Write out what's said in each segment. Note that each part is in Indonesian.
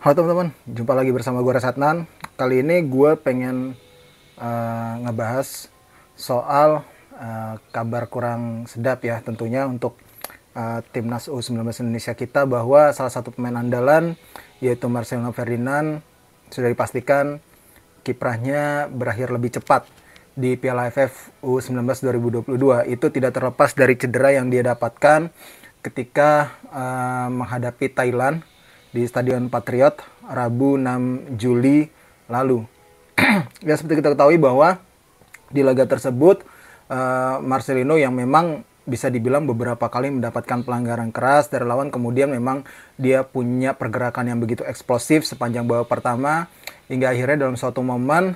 Halo teman-teman, jumpa lagi bersama gue Resatnan. Kali ini gue pengen uh, ngebahas soal uh, kabar kurang sedap ya tentunya untuk uh, timnas U19 Indonesia kita bahwa salah satu pemain andalan yaitu Marcelo Ferdinand sudah dipastikan kiprahnya berakhir lebih cepat di Piala AFF U19 2022. Itu tidak terlepas dari cedera yang dia dapatkan ketika uh, menghadapi Thailand di Stadion Patriot Rabu 6 Juli lalu. ya seperti kita ketahui bahwa di laga tersebut uh, Marcelino yang memang bisa dibilang beberapa kali mendapatkan pelanggaran keras dari lawan kemudian memang dia punya pergerakan yang begitu eksplosif sepanjang babak pertama hingga akhirnya dalam suatu momen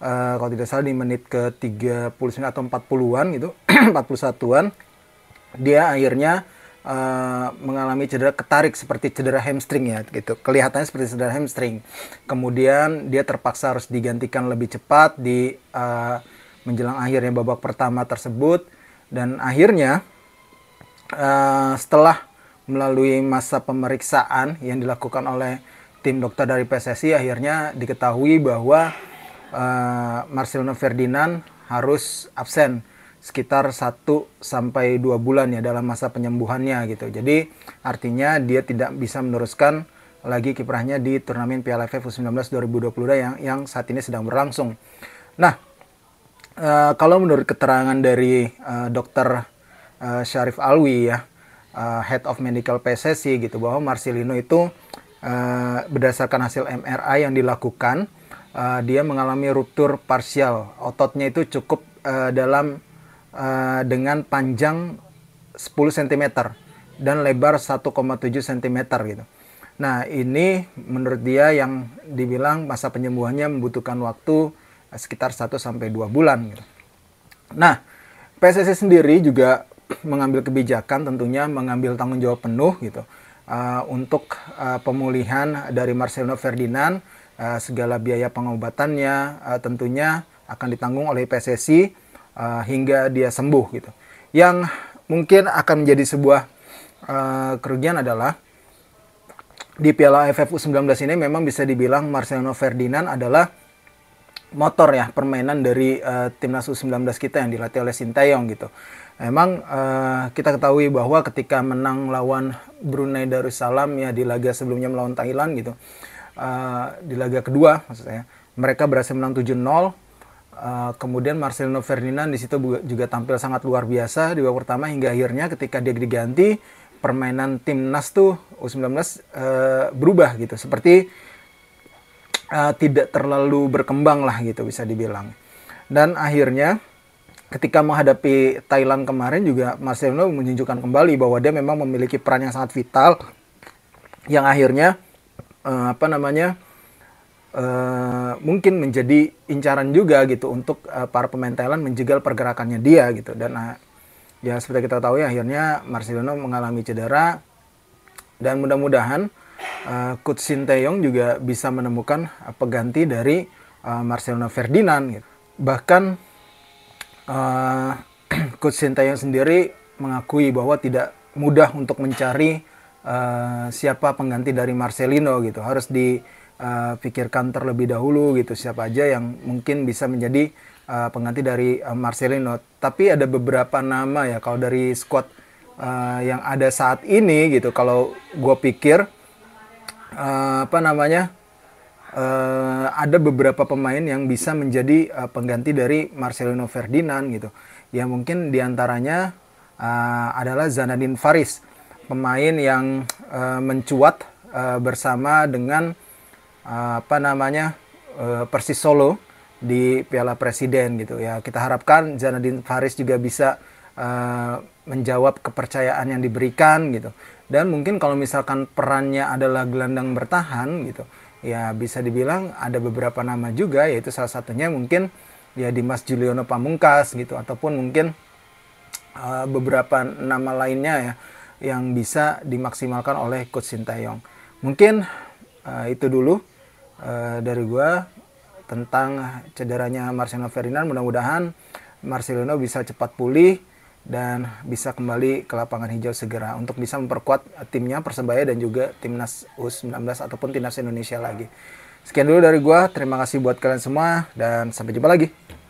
uh, kalau tidak salah di menit ke 39 atau 40-an gitu 41-an dia akhirnya Uh, mengalami cedera ketarik seperti cedera hamstring ya gitu kelihatannya seperti cedera hamstring kemudian dia terpaksa harus digantikan lebih cepat di uh, menjelang akhirnya babak pertama tersebut dan akhirnya uh, setelah melalui masa pemeriksaan yang dilakukan oleh tim dokter dari PSSI akhirnya diketahui bahwa uh, Marcelino Ferdinand harus absen sekitar 1 sampai 2 bulan ya dalam masa penyembuhannya gitu. Jadi artinya dia tidak bisa meneruskan lagi kiprahnya di turnamen Piala AFF U19 2020 yang yang saat ini sedang berlangsung. Nah, e, kalau menurut keterangan dari e, dokter e, Syarif Alwi ya, e, Head of Medical PSSI gitu bahwa Marcelino itu e, berdasarkan hasil MRI yang dilakukan uh, dia mengalami ruptur parsial. Ototnya itu cukup uh, dalam uh, dengan panjang 10 cm dan lebar 1,7 cm gitu. Nah, ini menurut dia yang dibilang masa penyembuhannya membutuhkan waktu eh, sekitar 1 sampai 2 bulan gitu. Nah, PSSI sendiri juga mengambil kebijakan tentunya mengambil tanggung jawab penuh gitu uh, untuk uh, pemulihan dari Marcelino Ferdinand uh, segala biaya pengobatannya uh, tentunya akan ditanggung oleh PSSI uh, hingga dia sembuh gitu. Yang mungkin akan menjadi sebuah uh, kerugian adalah di Piala AFF U19 ini memang bisa dibilang Marcelino Ferdinand adalah motor ya permainan dari uh, timnas U19 kita yang dilatih oleh sintayong gitu. Memang uh, kita ketahui bahwa ketika menang lawan Brunei Darussalam ya di laga sebelumnya melawan Thailand gitu. Uh, di laga kedua maksud saya, mereka berhasil menang 7-0 Eh, kemudian Marcelino Ferdinand di situ juga tampil sangat luar biasa di babak pertama hingga akhirnya ketika dia diganti permainan timnas tuh U19 uh, eh, berubah gitu seperti uh, tidak terlalu berkembang lah gitu bisa dibilang. Dan akhirnya ketika menghadapi Thailand kemarin juga Marcelino menunjukkan kembali bahwa dia memang memiliki peran yang sangat vital yang akhirnya uh, apa namanya uh, mungkin menjadi incaran juga gitu untuk uh, para pemain Thailand menjegal pergerakannya dia gitu dan uh, ya seperti kita tahu ya akhirnya Marcelino mengalami cedera dan mudah-mudahan uh, Coach Sinteyong juga bisa menemukan uh, pengganti dari uh, Marcelino Ferdinand gitu. bahkan uh, Coach Sinteyong sendiri mengakui bahwa tidak mudah untuk mencari uh, siapa pengganti dari Marcelino gitu harus di uh, pikirkan terlebih dahulu gitu siapa aja yang mungkin bisa menjadi uh, eh, pengganti dari uh, Marcelino. Tapi ada beberapa nama ya kalau dari squad uh, yang ada saat ini gitu. Kalau gue pikir uh, apa namanya uh, ada beberapa pemain yang bisa menjadi uh, pengganti dari Marcelino Ferdinand gitu. Ya mungkin diantaranya uh, adalah Zanadin Faris, pemain yang uh, mencuat uh, bersama dengan apa namanya eh, Persis Solo di Piala Presiden gitu ya. Kita harapkan Zanadin Faris juga bisa uh, menjawab kepercayaan yang diberikan gitu. Dan mungkin kalau misalkan perannya adalah gelandang bertahan gitu, ya bisa dibilang ada beberapa nama juga yaitu salah satunya mungkin ya Dimas Juliono Pamungkas gitu ataupun mungkin uh, beberapa nama lainnya ya yang bisa dimaksimalkan oleh coach Sintayong. Mungkin uh, itu dulu Eh, dari gue tentang cederanya Marcelino Ferdinand. Mudah-mudahan Marcelino bisa cepat pulih dan bisa kembali ke lapangan hijau segera untuk bisa memperkuat timnya Persebaya dan juga timnas U19 ataupun timnas Indonesia lagi. Sekian dulu dari gue. terima kasih buat kalian semua dan sampai jumpa lagi.